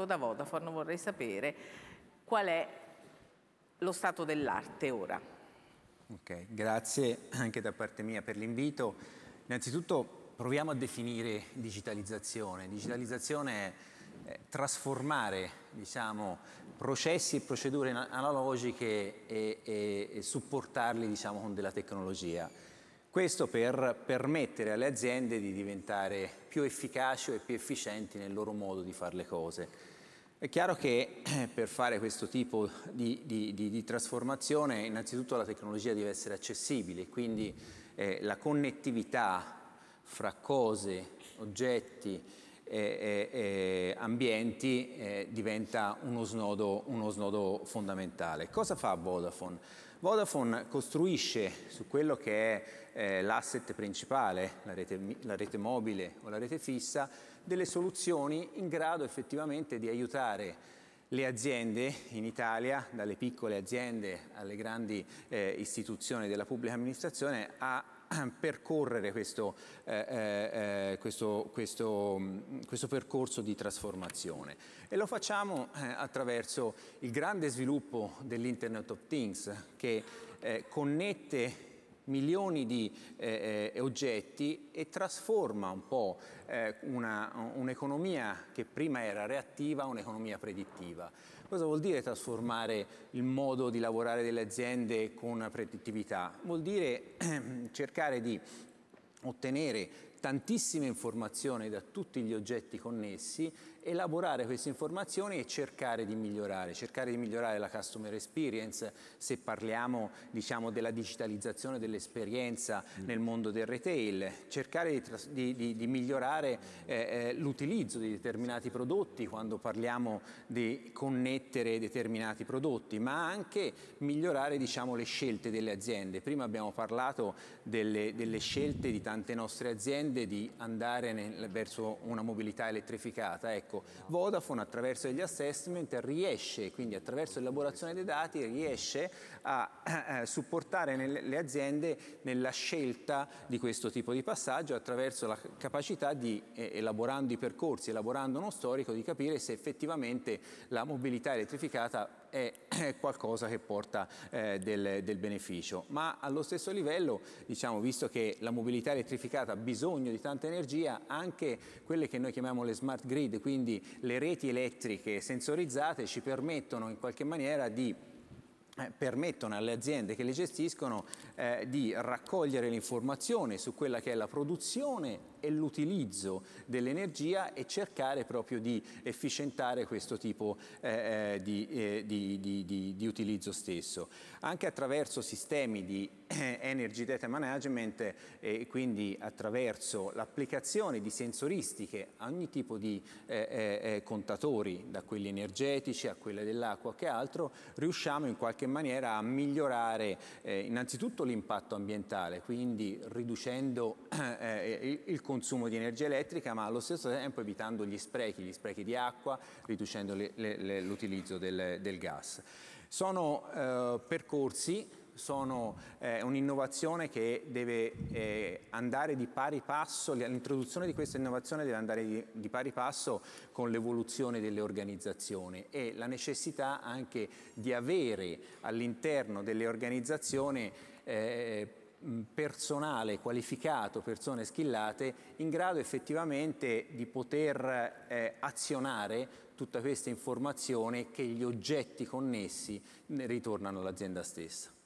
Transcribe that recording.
fatto da Vodafone, vorrei sapere qual è lo stato dell'arte ora. Ok, grazie anche da parte mia per l'invito. Innanzitutto proviamo a definire digitalizzazione. Digitalizzazione è trasformare diciamo, processi e procedure analogiche e, e, e supportarli diciamo, con della tecnologia. Questo per permettere alle aziende di diventare più efficaci e più efficienti nel loro modo di fare le cose. È chiaro che per fare questo tipo di, di, di, di trasformazione innanzitutto la tecnologia deve essere accessibile, quindi eh, la connettività fra cose, oggetti, eh, eh, ambienti diventa uno snodo, uno snodo fondamentale. Cosa fa Vodafone? Vodafone costruisce su quello che è eh, l'asset principale, la rete, la rete mobile o la rete fissa, delle soluzioni in grado effettivamente di aiutare le aziende in Italia, dalle piccole aziende alle grandi eh, istituzioni della pubblica amministrazione, a percorrere questo, eh, eh, eh questo, questo, mm, questo, percorso di trasformazione. E lo facciamo eh, attraverso il grande sviluppo dell'Internet of Things che eh, connette milioni di eh, eh oggetti e trasforma un po' eh, un'economia che prima era reattiva a un'economia predittiva. Cosa vuol dire trasformare il modo di lavorare delle aziende con predittività? Vuol dire ehm, cercare di ottenere tantissime informazioni da tutti gli oggetti connessi elaborare queste informazioni e cercare di migliorare, cercare di migliorare la customer experience se parliamo diciamo, della digitalizzazione dell'esperienza mm. nel mondo del retail, cercare di, di, di migliorare eh, eh, l'utilizzo di determinati prodotti quando parliamo di connettere determinati prodotti, ma anche migliorare diciamo, le scelte delle aziende. Prima abbiamo parlato delle, delle scelte di tante nostre aziende di andare nel, verso una mobilità elettrificata. Ecco, Ecco, Vodafone attraverso gli assessment riesce, quindi attraverso l'elaborazione dei dati, riesce a eh, eh, supportare nel, le aziende nella scelta di questo tipo di passaggio attraverso la capacità di, eh, elaborando i percorsi, elaborando uno storico, di capire se effettivamente la mobilità elettrificata è, qualcosa che porta eh, del, del, beneficio. Ma allo stesso livello, diciamo, visto che la mobilità elettrificata ha bisogno di tanta energia, anche quelle che noi chiamiamo le smart grid, quindi le reti elettriche sensorizzate, ci permettono in qualche maniera di eh, permettono alle aziende che le gestiscono eh, di raccogliere le informazioni su quella che è la produzione e l'utilizzo dell'energia e cercare proprio di efficientare questo tipo eh, eh di, eh, di, di, di, utilizzo stesso. Anche attraverso sistemi di eh, energy data management eh, e quindi attraverso l'applicazione di sensoristiche a ogni tipo di contatori, da quelli energetici a quelli dell'acqua che altro, riusciamo in qualche maniera a migliorare innanzitutto l'impatto ambientale, quindi riducendo il costo consumo di energia elettrica, ma allo stesso tempo evitando gli sprechi, gli sprechi di acqua, riducendo l'utilizzo del, del, gas. Sono eh, percorsi sono eh, un'innovazione che deve eh, andare di pari passo, l'introduzione di questa innovazione deve andare di, di pari passo con l'evoluzione delle organizzazioni e la necessità anche di avere all'interno delle organizzazioni eh, Mm, personale qualificato, persone schillate, in grado effettivamente di poter eh, azionare tutta questa informazione che gli oggetti connessi ritornano all'azienda stessa.